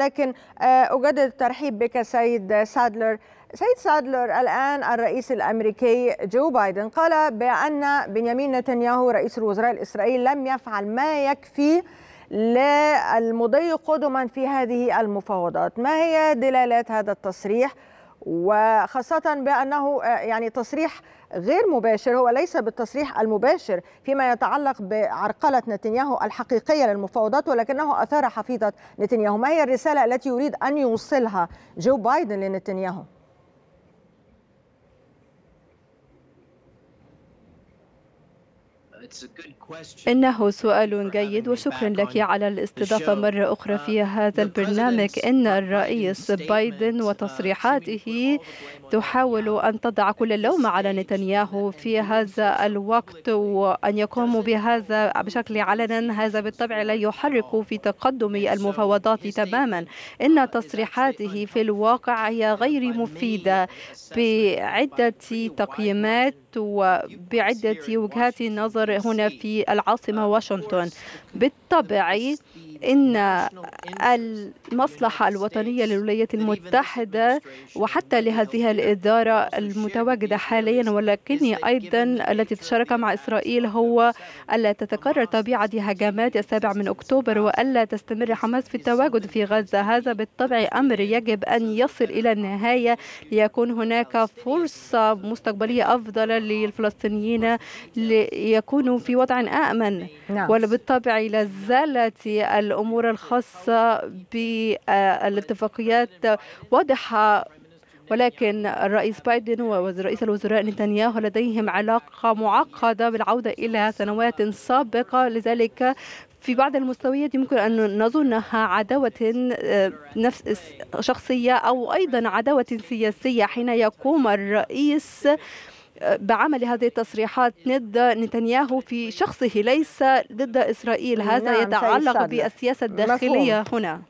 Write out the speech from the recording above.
لكن آه، أجدد الترحيب بك سيد سادلر سيد سادلر الآن الرئيس الأمريكي جو بايدن قال بأن بنيامين نتنياهو رئيس الوزراء الإسرائيلي لم يفعل ما يكفي للمضي قدما في هذه المفاوضات ما هي دلالات هذا التصريح وخاصة بأنه آه، يعني تصريح غير مباشر هو ليس بالتصريح المباشر فيما يتعلق بعرقلة نتنياهو الحقيقية للمفاوضات ولكنه أثار حفيظة نتنياهو ما هي الرسالة التي يريد أن يوصلها جو بايدن لنتنياهو؟ إنه سؤال جيد وشكرا لك على الاستضافة مرة أخرى uh, في هذا البرنامج إن الرئيس بايدن uh, وتصريحاته تحاول أن تضع كل اللوم على نتنياهو في هذا الوقت وأن يقوموا بهذا بشكل علنا هذا بالطبع لا يحرك في تقدم uh, المفاوضات تماما إن تصريحاته في الواقع هي غير مفيدة بعدة تقييمات وبعدة وجهات نظر القطار هنا في العاصمة واشنطن بالطبع إن المصلحة الوطنية للولايات المتحدة وحتى لهذه الإدارة المتواجدة حاليا ولكني أيضا التي تشارك مع إسرائيل هو ألا تتكرر طبيعة هجمات السابع من أكتوبر وألا تستمر حماس في التواجد في غزة هذا بالطبع أمر يجب أن يصل إلى النهاية ليكون هناك فرصة مستقبلية أفضل للفلسطينيين ليكون يكونوا في وضع آمن نعم. وبالطبع لا زالت الأمور الخاصة بالاتفاقيات واضحة ولكن الرئيس بايدن ورئيس الوزراء نتنياهو لديهم علاقة معقدة بالعودة إلى سنوات سابقة لذلك في بعض المستويات يمكن أن نظنها عداوة آه، نفس شخصية أو أيضا عداوة سياسية حين يقوم الرئيس بعمل هذه التصريحات إيه. ضد نتنياهو في شخصه ليس ضد إسرائيل هذا نعم يتعلق بالسياسة الداخلية هنا